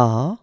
are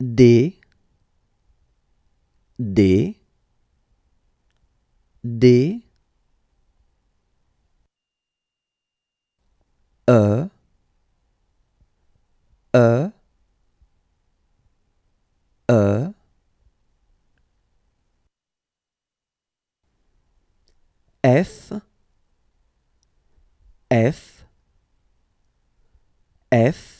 D D D E E E F F F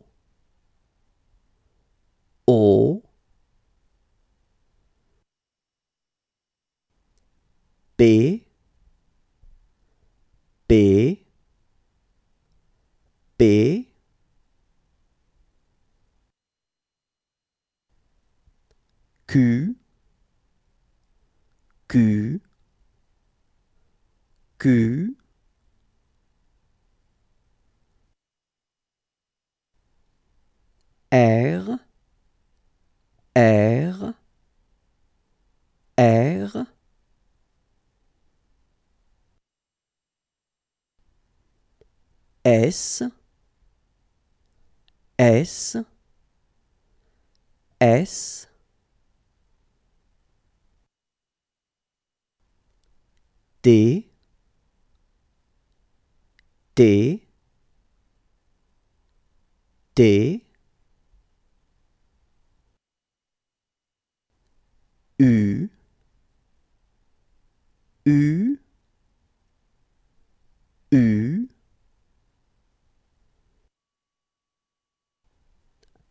B B B Q Q Q R R R S, S, S, D, D, D,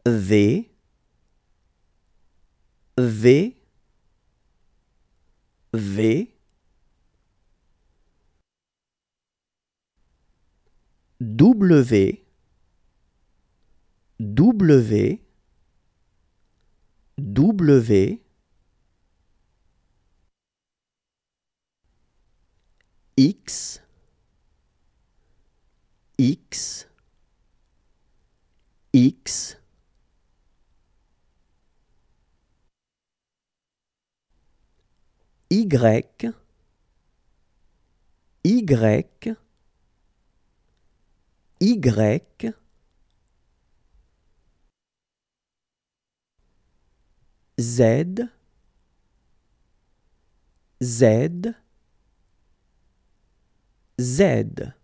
V V V W W W X X X Y, Y, Y, Z, Z, Z.